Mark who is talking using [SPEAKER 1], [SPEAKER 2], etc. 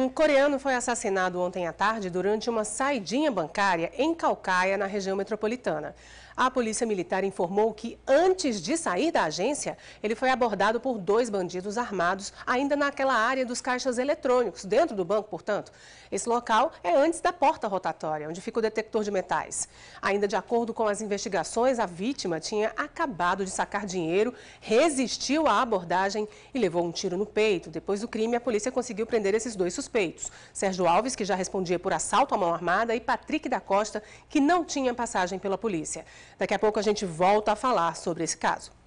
[SPEAKER 1] Um coreano foi assassinado ontem à tarde durante uma saidinha bancária em Calcaia, na região metropolitana. A polícia militar informou que, antes de sair da agência, ele foi abordado por dois bandidos armados, ainda naquela área dos caixas eletrônicos, dentro do banco, portanto. Esse local é antes da porta rotatória, onde fica o detector de metais. Ainda de acordo com as investigações, a vítima tinha acabado de sacar dinheiro, resistiu à abordagem e levou um tiro no peito. Depois do crime, a polícia conseguiu prender esses dois suspeitos suspeitos. Sérgio Alves, que já respondia por assalto à mão armada, e Patrick da Costa, que não tinha passagem pela polícia. Daqui a pouco a gente volta a falar sobre esse caso.